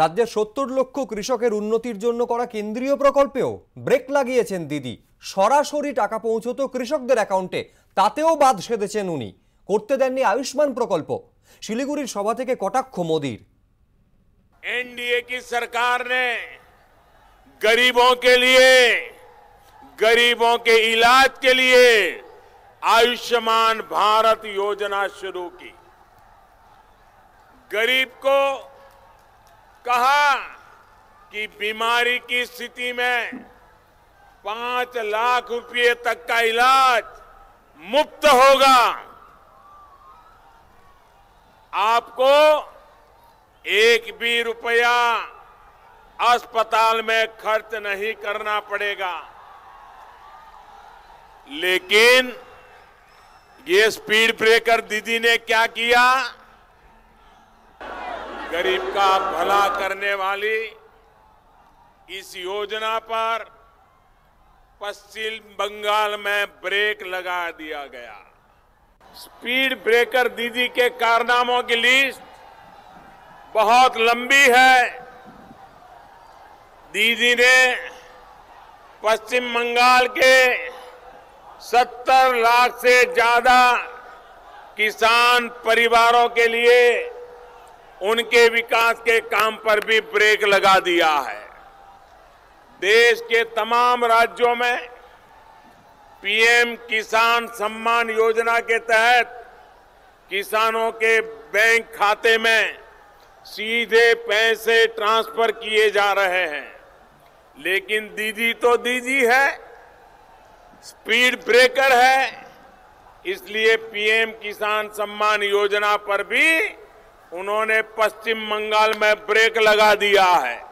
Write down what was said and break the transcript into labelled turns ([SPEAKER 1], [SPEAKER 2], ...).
[SPEAKER 1] রাজ্যের সত্তর লক্ষ কৃষকের উন্নতির জন্য করা কেন্দ্রীয় প্রকল্পেও ব্রেক লাগিয়েছেন দিদি সরাসরি টাকা পৌঁছত কৃষকদের অ্যাকাউন্টে তাতেও বাদ সেধেছেন উনি করতে দেননি আয়ুষ্মান প্রকল্প শিলিগুড়ির সভা থেকে কটাক্ষ মোদীর
[SPEAKER 2] এনডিএ কি সরকার গরিবকে লিয়ে গরিবকে কে ইলাজ কে লিয়ে আয়ুষ্মান ভারত যোজনা শুরু কি গরিব कहा कि बीमारी की स्थिति में पांच लाख रुपए तक का इलाज मुफ्त होगा आपको एक भी रुपया अस्पताल में खर्च नहीं करना पड़ेगा लेकिन ये स्पीड ब्रेकर दीदी ने क्या किया गरीब का भला करने वाली इस योजना पर पश्चिम बंगाल में ब्रेक लगा दिया गया स्पीड ब्रेकर दीदी के कारनामों की लिस्ट बहुत लंबी है दीदी ने पश्चिम बंगाल के 70 लाख से ज्यादा किसान परिवारों के लिए उनके विकास के काम पर भी ब्रेक लगा दिया है देश के तमाम राज्यों में पीएम किसान सम्मान योजना के तहत किसानों के बैंक खाते में सीधे पैसे ट्रांसफर किए जा रहे हैं लेकिन दीदी तो दीदी है स्पीड ब्रेकर है इसलिए पीएम किसान सम्मान योजना पर भी उन्होंने पश्चिम बंगाल में ब्रेक लगा दिया है